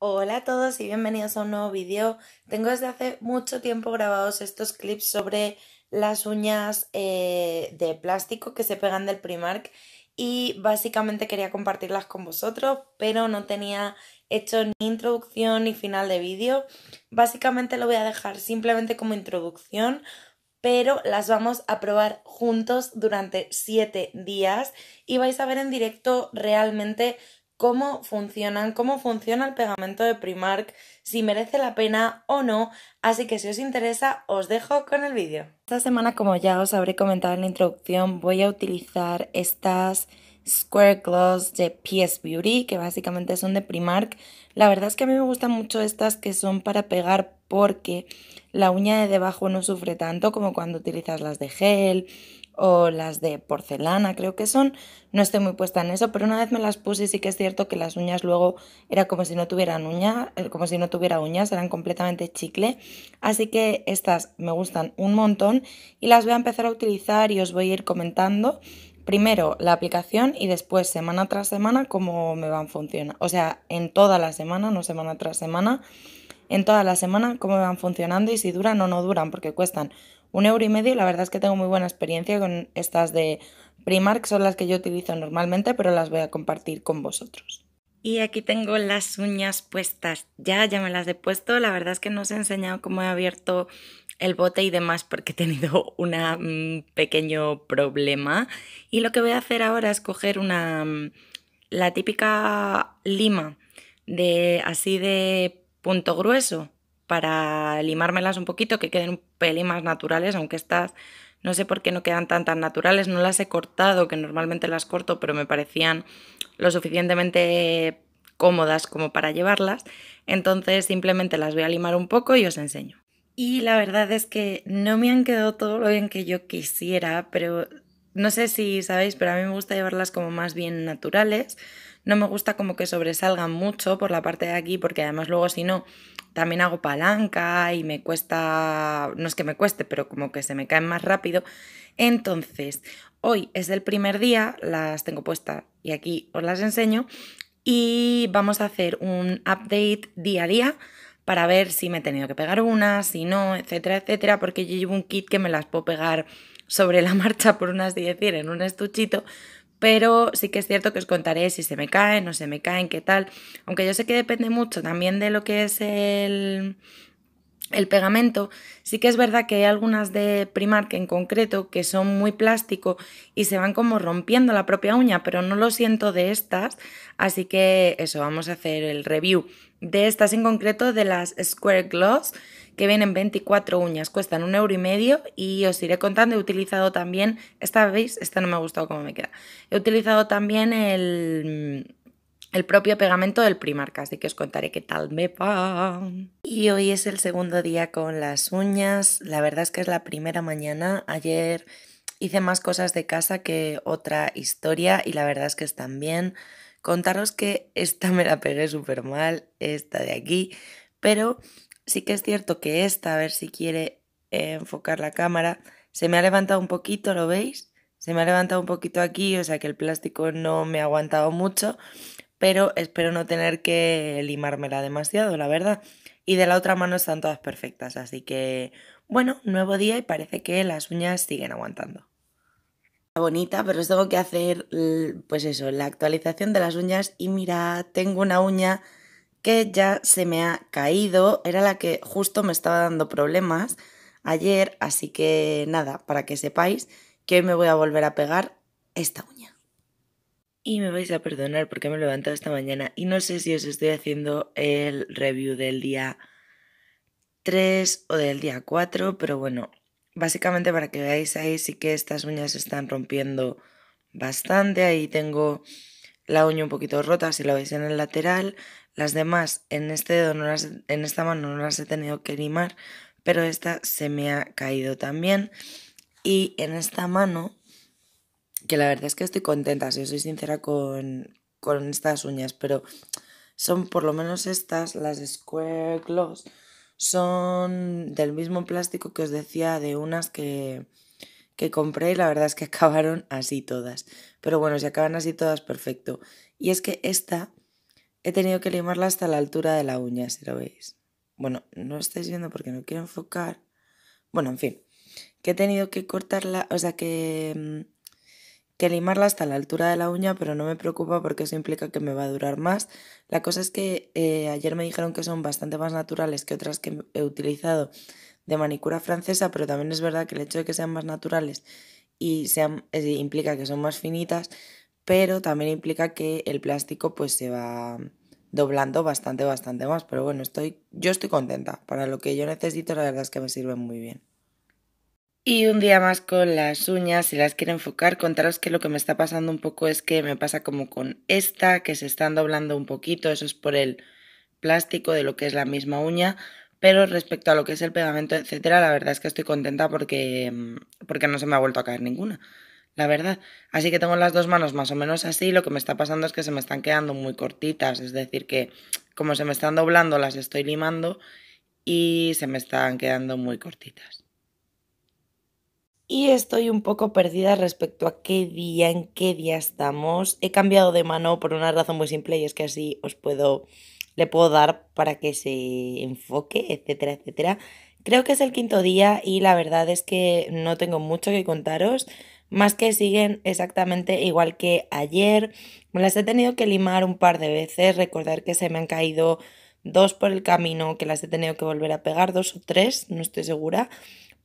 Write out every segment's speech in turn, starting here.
Hola a todos y bienvenidos a un nuevo vídeo. Tengo desde hace mucho tiempo grabados estos clips sobre las uñas eh, de plástico que se pegan del Primark y básicamente quería compartirlas con vosotros, pero no tenía hecho ni introducción ni final de vídeo. Básicamente lo voy a dejar simplemente como introducción, pero las vamos a probar juntos durante 7 días y vais a ver en directo realmente cómo funcionan, cómo funciona el pegamento de Primark, si merece la pena o no, así que si os interesa os dejo con el vídeo. Esta semana como ya os habré comentado en la introducción voy a utilizar estas Square Gloss de PS Beauty que básicamente son de Primark. La verdad es que a mí me gustan mucho estas que son para pegar porque la uña de debajo no sufre tanto como cuando utilizas las de gel o las de porcelana, creo que son. No estoy muy puesta en eso, pero una vez me las puse y sí que es cierto que las uñas luego era como si no tuvieran uña, eh, como si no tuviera uñas, eran completamente chicle. Así que estas me gustan un montón y las voy a empezar a utilizar y os voy a ir comentando primero la aplicación y después semana tras semana cómo me van funcionando. O sea, en toda la semana, no semana tras semana, en toda la semana cómo me van funcionando y si duran o no duran, porque cuestan un euro y medio, la verdad es que tengo muy buena experiencia con estas de Primark, son las que yo utilizo normalmente, pero las voy a compartir con vosotros. Y aquí tengo las uñas puestas. Ya, ya me las he puesto. La verdad es que no os he enseñado cómo he abierto el bote y demás porque he tenido un mm, pequeño problema. Y lo que voy a hacer ahora es coger una, mm, la típica lima de así de punto grueso para limármelas un poquito, que queden un pelín más naturales, aunque estas no sé por qué no quedan tan tan naturales, no las he cortado, que normalmente las corto, pero me parecían lo suficientemente cómodas como para llevarlas, entonces simplemente las voy a limar un poco y os enseño. Y la verdad es que no me han quedado todo lo bien que yo quisiera, pero no sé si sabéis, pero a mí me gusta llevarlas como más bien naturales, no me gusta como que sobresalgan mucho por la parte de aquí, porque además luego si no, también hago palanca y me cuesta, no es que me cueste, pero como que se me caen más rápido. Entonces, hoy es el primer día, las tengo puestas y aquí os las enseño y vamos a hacer un update día a día para ver si me he tenido que pegar una, si no, etcétera, etcétera, porque yo llevo un kit que me las puedo pegar sobre la marcha, por unas decir, en un estuchito, pero sí que es cierto que os contaré si se me caen, no se me caen, qué tal. Aunque yo sé que depende mucho también de lo que es el, el pegamento, sí que es verdad que hay algunas de Primark en concreto que son muy plástico y se van como rompiendo la propia uña, pero no lo siento de estas, así que eso, vamos a hacer el review de estas en concreto, de las Square Gloss, que vienen 24 uñas, cuestan un euro y medio y os iré contando. He utilizado también, esta veis, esta no me ha gustado cómo me queda. He utilizado también el, el propio pegamento del Primark, así que os contaré qué tal me va. Y hoy es el segundo día con las uñas, la verdad es que es la primera mañana, ayer hice más cosas de casa que otra historia y la verdad es que están bien. Contaros que esta me la pegué súper mal, esta de aquí, pero sí que es cierto que esta, a ver si quiere eh, enfocar la cámara, se me ha levantado un poquito, ¿lo veis? Se me ha levantado un poquito aquí, o sea que el plástico no me ha aguantado mucho, pero espero no tener que limármela demasiado, la verdad. Y de la otra mano están todas perfectas, así que bueno, nuevo día y parece que las uñas siguen aguantando. Bonita, pero os tengo que hacer, pues eso, la actualización de las uñas y mira, tengo una uña ya se me ha caído, era la que justo me estaba dando problemas ayer, así que nada, para que sepáis que hoy me voy a volver a pegar esta uña. Y me vais a perdonar porque me he levantado esta mañana y no sé si os estoy haciendo el review del día 3 o del día 4, pero bueno, básicamente para que veáis ahí sí que estas uñas se están rompiendo bastante, ahí tengo la uña un poquito rota si la veis en el lateral, las demás en, este dedo en esta mano no las he tenido que limar, pero esta se me ha caído también. Y en esta mano, que la verdad es que estoy contenta, si os soy sincera con, estas uñas, pero son por lo menos estas, las Square Gloss, son del mismo plástico que os decía de unas que, que compré y la verdad es que acabaron así todas. Pero bueno, si acaban así todas, perfecto. Y es que esta He tenido que limarla hasta la altura de la uña, si lo veis. Bueno, no lo estáis viendo porque no quiero enfocar. Bueno, en fin, que he tenido que cortarla, o sea, que, mm, que limarla hasta la altura de la uña, pero no me preocupa porque eso implica que me va a durar más. La cosa es que eh, ayer me dijeron que son bastante más naturales que otras que he utilizado de manicura francesa, pero también es verdad que el hecho de que sean más naturales y sean, eh, implica que son más finitas, pero también implica que el plástico pues se va doblando bastante, bastante más. Pero bueno, estoy, yo estoy contenta. Para lo que yo necesito, la verdad es que me sirven muy bien. Y un día más con las uñas, si las quiero enfocar, contaros que lo que me está pasando un poco es que me pasa como con esta, que se están doblando un poquito, eso es por el plástico de lo que es la misma uña, pero respecto a lo que es el pegamento, etcétera, la verdad es que estoy contenta porque, mm, porque no se me ha vuelto a caer ninguna la verdad. Así que tengo las dos manos más o menos así, lo que me está pasando es que se me están quedando muy cortitas, es decir, que como se me están doblando las estoy limando y se me están quedando muy cortitas. Y estoy un poco perdida respecto a qué día, en qué día estamos. He cambiado de mano por una razón muy simple y es que así os puedo, le puedo dar para que se enfoque, etcétera, etcétera. Creo que es el quinto día y la verdad es que no tengo mucho que contaros más que siguen exactamente igual que ayer. Me las he tenido que limar un par de veces, recordar que se me han caído dos por el camino, que las he tenido que volver a pegar, dos o tres, no estoy segura.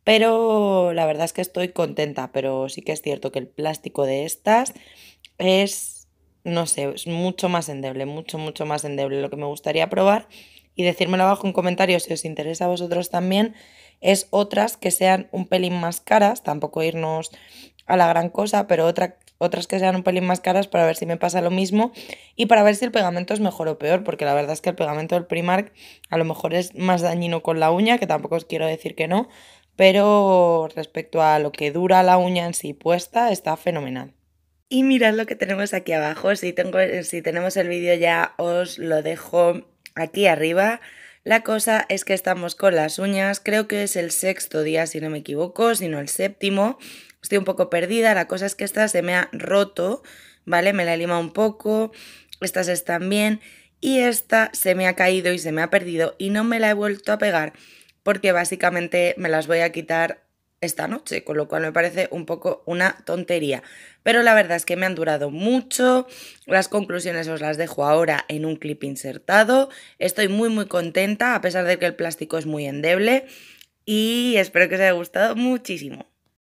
Pero la verdad es que estoy contenta, pero sí que es cierto que el plástico de estas es, no sé, es mucho más endeble, mucho, mucho más endeble. Lo que me gustaría probar y decírmelo abajo en comentarios si os interesa a vosotros también, es otras que sean un pelín más caras, tampoco irnos a la gran cosa, pero otras que sean un pelín más caras para ver si me pasa lo mismo y para ver si el pegamento es mejor o peor, porque la verdad es que el pegamento del Primark a lo mejor es más dañino con la uña, que tampoco os quiero decir que no, pero respecto a lo que dura la uña en sí puesta, está fenomenal. Y mirad lo que tenemos aquí abajo, si, tengo, si tenemos el vídeo ya os lo dejo aquí arriba. La cosa es que estamos con las uñas, creo que es el sexto día si no me equivoco, sino el séptimo, estoy un poco perdida, la cosa es que esta se me ha roto, ¿vale? Me la he un poco, estas están bien y esta se me ha caído y se me ha perdido y no me la he vuelto a pegar porque básicamente me las voy a quitar esta noche, con lo cual me parece un poco una tontería. Pero la verdad es que me han durado mucho, las conclusiones os las dejo ahora en un clip insertado, estoy muy muy contenta a pesar de que el plástico es muy endeble y espero que os haya gustado muchísimo.